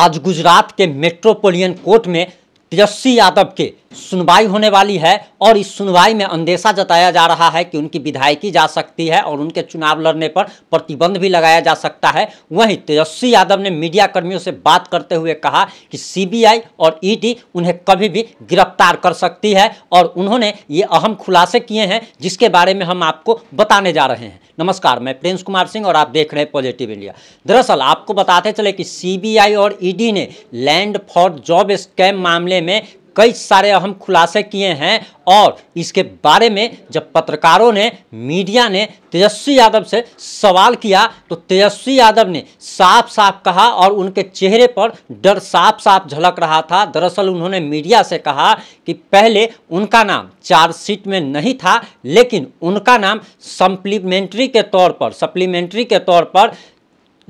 आज गुजरात के metropolitan court में तेजस्वी यादव के सुनवाई होने वाली है और इस सुनवाई में अंदेशा जताया जा रहा है कि उनकी विधायकी जा सकती है और उनके चुनाव लड़ने पर प्रतिबंध भी लगाया जा सकता है वहीं तेजस्वी यादव ने मीडिया कर्मियों से बात करते हुए कहा कि सीबीआई और ईडी उन्हें कभी भी गिरफ्तार कर सकती है और उन्होंने ये अहम खुलासे किए हैं जिसके बारे में हम आपको बताने जा रहे हैं नमस्कार मैं प्रिंस कुमार सिंह और आप देख रहे हैं पॉजिटिव इंडिया दरअसल आपको बताते चले कि सी और ई ने लैंड फॉर जॉब स्कैम मामले मामले में कई सारे अहम खुलासे किए हैं और इसके बारे में जब पत्रकारों ने मीडिया ने तेजस्वी यादव से सवाल किया तो तेजस्वी यादव ने साफ साफ कहा और उनके चेहरे पर डर साफ साफ झलक रहा था दरअसल उन्होंने मीडिया से कहा कि पहले उनका नाम चार्जशीट में नहीं था लेकिन उनका नाम सप्लीमेंट्री के तौर पर सप्लीमेंट्री के तौर पर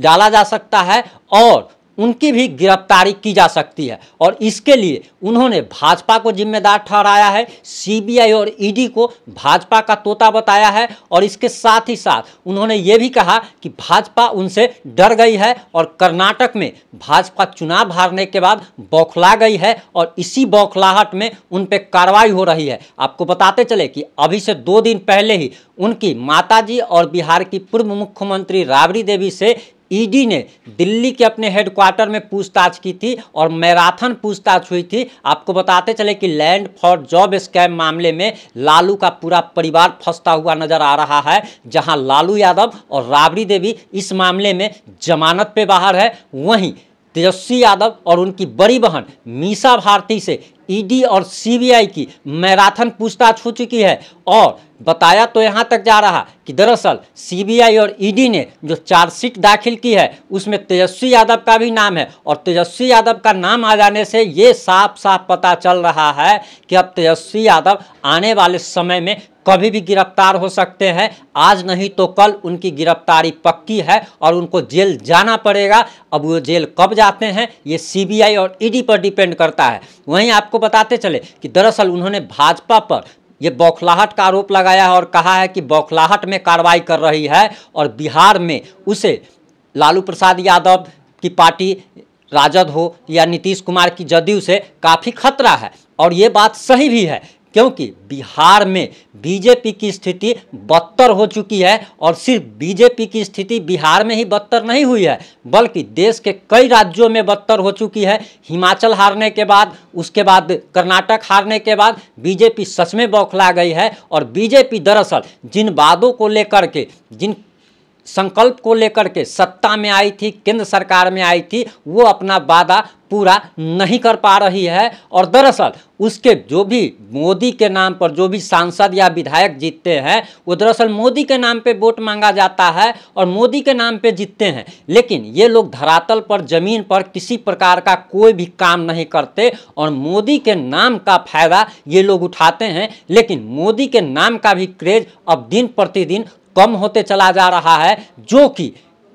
डाला जा सकता है और उनकी भी गिरफ्तारी की जा सकती है और इसके लिए उन्होंने भाजपा को जिम्मेदार ठहराया है सीबीआई और ईडी को भाजपा का तोता बताया है और इसके साथ ही साथ उन्होंने ये भी कहा कि भाजपा उनसे डर गई है और कर्नाटक में भाजपा चुनाव हारने के बाद बौखला गई है और इसी बौखलाहट में उन पर कार्रवाई हो रही है आपको बताते चले कि अभी से दो दिन पहले ही उनकी माताजी और बिहार की पूर्व मुख्यमंत्री राबड़ी देवी से ईडी e ने दिल्ली के अपने हेडक्वार्टर में पूछताछ की थी और मैराथन पूछताछ हुई थी आपको बताते चले कि लैंड फॉर जॉब स्कैम मामले में लालू का पूरा परिवार फंसता हुआ नजर आ रहा है जहां लालू यादव और राबड़ी देवी इस मामले में जमानत पे बाहर है वहीं तेजस्वी यादव और उनकी बड़ी बहन मीसा भारती से ईडी e और सीबीआई की मैराथन पूछताछ हो चुकी है और बताया तो यहाँ तक जा रहा कि दरअसल सीबीआई और ईडी ने जो चार्जशीट दाखिल की है उसमें तेजस्वी यादव का भी नाम है और तेजस्वी यादव का नाम आ जाने से ये साफ साफ पता चल रहा है कि अब तेजस्वी यादव आने वाले समय में कभी भी गिरफ्तार हो सकते हैं आज नहीं तो कल उनकी गिरफ्तारी पक्की है और उनको जेल जाना पड़ेगा अब वो जेल कब जाते हैं ये सीबीआई और ईडी पर डिपेंड करता है वहीं आपको बताते चले कि दरअसल उन्होंने भाजपा पर ये बौखलाहट का आरोप लगाया है और कहा है कि बौखलाहट में कार्रवाई कर रही है और बिहार में उसे लालू प्रसाद यादव की पार्टी राजद हो या नीतीश कुमार की जदयू से काफ़ी खतरा है और ये बात सही भी है क्योंकि बिहार में बीजेपी की स्थिति बदतर हो चुकी है और सिर्फ बीजेपी की स्थिति बिहार में ही बदतर नहीं हुई है बल्कि देश के कई राज्यों में बदतर हो चुकी है हिमाचल हारने के बाद उसके बाद कर्नाटक हारने के बाद बीजेपी सच में बौखला गई है और बीजेपी दरअसल जिन वादों को लेकर के जिन संकल्प को लेकर के सत्ता में आई थी केंद्र सरकार में आई थी वो अपना वादा पूरा नहीं कर पा रही है और दरअसल उसके जो भी मोदी के नाम पर जो भी सांसद या विधायक जीतते हैं वो दरअसल मोदी के नाम पे वोट मांगा जाता है और मोदी के नाम पे जीतते हैं लेकिन ये लोग धरातल पर ज़मीन पर किसी प्रकार का कोई भी काम नहीं करते और मोदी के नाम का फ़ायदा ये लोग उठाते हैं लेकिन मोदी के नाम का भी क्रेज अब दिन प्रतिदिन कम होते चला जा रहा है जो कि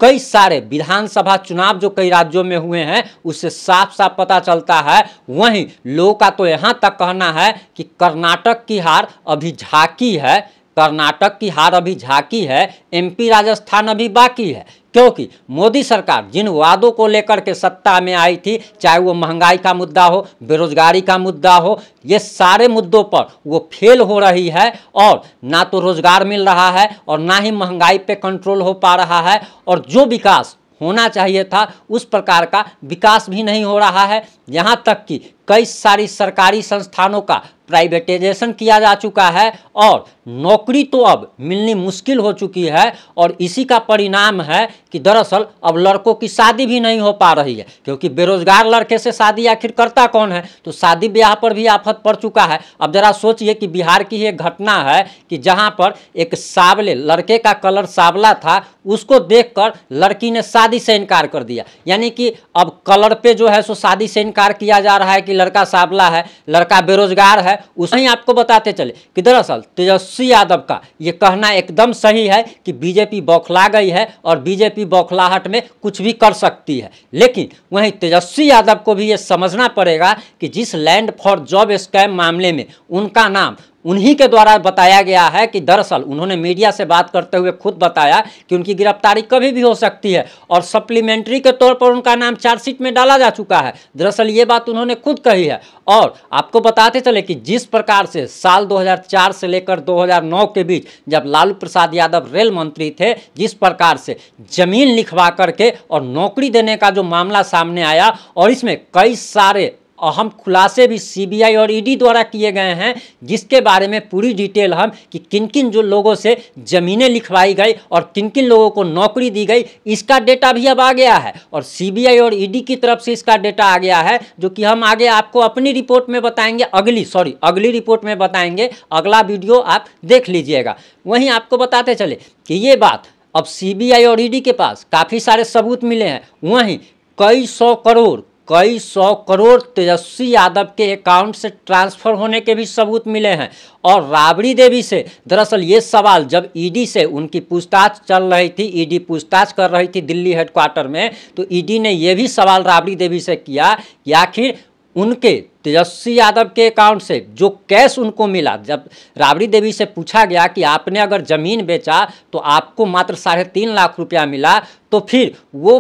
कई सारे विधानसभा चुनाव जो कई राज्यों में हुए हैं उससे साफ साफ पता चलता है वहीं लोगों का तो यहाँ तक कहना है कि कर्नाटक की हार अभी झाकी है कर्नाटक की हार अभी झाकी है एमपी राजस्थान अभी बाकी है क्योंकि मोदी सरकार जिन वादों को लेकर के सत्ता में आई थी चाहे वो महंगाई का मुद्दा हो बेरोजगारी का मुद्दा हो ये सारे मुद्दों पर वो फेल हो रही है और ना तो रोजगार मिल रहा है और ना ही महंगाई पे कंट्रोल हो पा रहा है और जो विकास होना चाहिए था उस प्रकार का विकास भी नहीं हो रहा है यहाँ तक कि कई सारी सरकारी संस्थानों का प्राइवेटाइजेशन किया जा चुका है और नौकरी तो अब मिलनी मुश्किल हो चुकी है और इसी का परिणाम है कि दरअसल अब लड़कों की शादी भी नहीं हो पा रही है क्योंकि बेरोजगार लड़के से शादी आखिर करता कौन है तो शादी ब्याह पर भी आफत पड़ चुका है अब ज़रा सोचिए कि बिहार की एक घटना है कि जहाँ पर एक सावले लड़के का कलर सावला था उसको कर लड़की ने शादी से इनकार कर दिया यानी कि अब कलर पर जो है सो शादी से इनकार किया जा रहा है कि कि लड़का साबला है लड़का बेरोजगार है उस ही आपको बताते चले कि दरअसल तेजस्वी यादव का ये कहना एकदम सही है कि बीजेपी बौखला गई है और बीजेपी बौखलाहट में कुछ भी कर सकती है लेकिन वहीं तेजस्वी यादव को भी ये समझना पड़ेगा कि जिस लैंड फॉर जॉब स्कैम मामले में उनका नाम उन्हीं के द्वारा बताया गया है कि दरअसल उन्होंने मीडिया से बात करते हुए खुद बताया कि उनकी गिरफ्तारी कभी भी हो सकती है और सप्लीमेंट्री के तौर पर उनका नाम चार्जशीट में डाला जा चुका है दरअसल ये बात उन्होंने खुद कही है और आपको बताते चले कि जिस प्रकार से साल 2004 से लेकर 2009 के बीच जब लालू प्रसाद यादव रेल मंत्री थे जिस प्रकार से जमीन लिखवा करके और नौकरी देने का जो मामला सामने आया और इसमें कई सारे और हम खुलासे भी सीबीआई और ईडी e द्वारा किए गए हैं जिसके बारे में पूरी डिटेल हम कि किन किन जो लोगों से ज़मीनें लिखवाई गई और किन किन लोगों को नौकरी दी गई इसका डेटा भी अब आ गया है और सीबीआई और ईडी e की तरफ से इसका डेटा आ गया है जो कि हम आगे आपको अपनी रिपोर्ट में बताएंगे अगली सॉरी अगली रिपोर्ट में बताएंगे अगला वीडियो आप देख लीजिएगा वहीं आपको बताते चले कि ये बात अब सी और ई e के पास काफ़ी सारे सबूत मिले हैं वहीं कई सौ करोड़ कई सौ करोड़ तेजस्वी यादव के अकाउंट से ट्रांसफर होने के भी सबूत मिले हैं और राबड़ी देवी से दरअसल ये सवाल जब ईडी e से उनकी पूछताछ चल रही थी ईडी e पूछताछ कर रही थी दिल्ली हेडक्वार्टर में तो ईडी e ने यह भी सवाल राबड़ी देवी से किया कि आखिर उनके तेजस्वी यादव के अकाउंट से जो कैश उनको मिला जब राबड़ी देवी से पूछा गया कि आपने अगर ज़मीन बेचा तो आपको मात्र साढ़े तीन लाख रुपया मिला तो फिर वो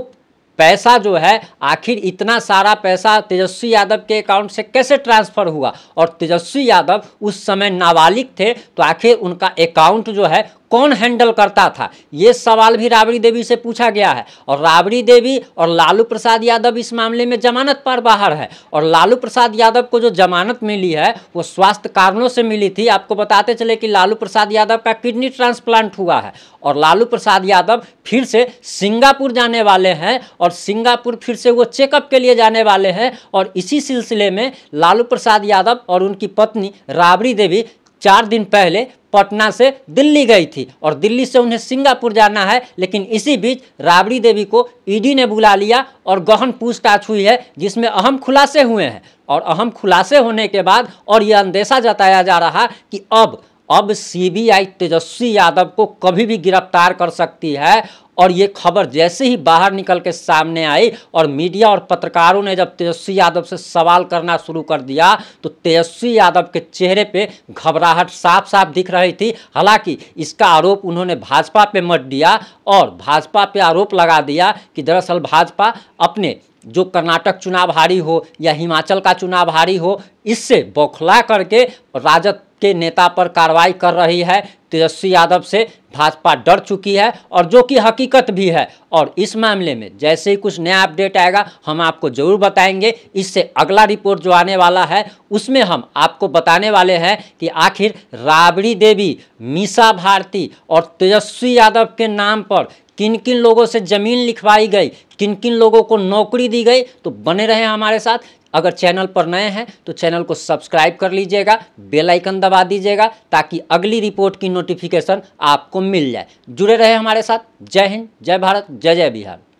पैसा जो है आखिर इतना सारा पैसा तेजस्वी यादव के अकाउंट से कैसे ट्रांसफ़र हुआ और तेजस्वी यादव उस समय नाबालिग थे तो आखिर उनका अकाउंट जो है कौन हैंडल करता था ये सवाल भी राबड़ी देवी से पूछा गया है और राबड़ी देवी और लालू प्रसाद यादव इस मामले में जमानत पर बाहर है और लालू प्रसाद यादव को जो जमानत मिली है वो स्वास्थ्य कारणों से मिली थी आपको बताते चले कि लालू प्रसाद यादव का किडनी ट्रांसप्लांट हुआ है और लालू प्रसाद यादव फिर से सिंगापुर जाने वाले हैं और सिंगापुर फिर से वो चेकअप के लिए जाने वाले हैं और इसी सिलसिले में लालू प्रसाद यादव और उनकी पत्नी राबड़ी देवी चार दिन पहले पटना से दिल्ली गई थी और दिल्ली से उन्हें सिंगापुर जाना है लेकिन इसी बीच राबड़ी देवी को ईडी e ने बुला लिया और गहन पूछताछ हुई है जिसमें अहम खुलासे हुए हैं और अहम खुलासे होने के बाद और यह अंदेशा जताया जा रहा कि अब अब सीबीआई तेजस्वी यादव को कभी भी गिरफ्तार कर सकती है और ये खबर जैसे ही बाहर निकल के सामने आई और मीडिया और पत्रकारों ने जब तेजस्वी यादव से सवाल करना शुरू कर दिया तो तेजस्वी यादव के चेहरे पे घबराहट साफ साफ दिख रही थी हालांकि इसका आरोप उन्होंने भाजपा पे मत दिया और भाजपा पे आरोप लगा दिया कि दरअसल भाजपा अपने जो कर्नाटक चुनाव हारी हो या हिमाचल का चुनाव हारी हो इससे बौखला करके राजद के नेता पर कार्रवाई कर रही है तेजस्वी यादव से भाजपा डर चुकी है और जो कि हकीकत भी है और इस मामले में जैसे ही कुछ नया अपडेट आएगा हम आपको ज़रूर बताएंगे इससे अगला रिपोर्ट जो आने वाला है उसमें हम आपको बताने वाले हैं कि आखिर राबड़ी देवी मीसा भारती और तेजस्वी यादव के नाम पर किन किन लोगों से ज़मीन लिखवाई गई किन किन लोगों को नौकरी दी गई तो बने रहे हमारे साथ अगर चैनल पर नए हैं तो चैनल को सब्सक्राइब कर लीजिएगा बेल आइकन दबा दीजिएगा ताकि अगली रिपोर्ट की नोटिफिकेशन आपको मिल जाए जुड़े रहे हमारे साथ जय हिंद जय भारत जय जय बिहार